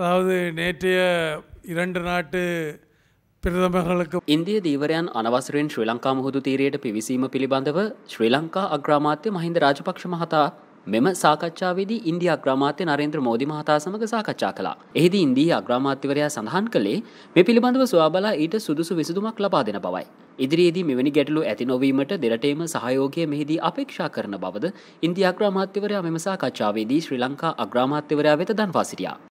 அதாவது நேற்றைய இரண்டு நாட்டு பிரதமர்களுக்கு ඉන්දිය දීවරයන් අනවසරෙන් ශ්‍රී ලංකා මුහුදු තීරයට පිවිසීම පිළිබඳව ශ්‍රී ලංකා අග්‍රාමාත්‍ය මහින්ද රාජපක්ෂ මහතා මෙම සාකච්ඡාවේදී ඉන්දිය අග්‍රාමාත්‍ය නරේන්ද්‍ර මෝදි මහතා සමග සාකච්ඡා කළා. එහිදී ඉන්දිය අග්‍රාමාත්‍යවරයා සඳහන් කළේ මේ පිළිබඳව සොයාබලා ඊට සුදුසු විසඳුමක් ලබා දෙන බවයි. ඉදිරියේදී මෙවැනි ගැටලු ඇති නොවීමට දෙරටේම සහයෝගය මෙහිදී අපේක්ෂා කරන බවද ඉන්දිය අග්‍රාමාත්‍යවරයා මෙම සාකච්ඡාවේදී ශ්‍රී ලංකා අග්‍රාමාත්‍යවරයා වෙත දන්වා සිටියා.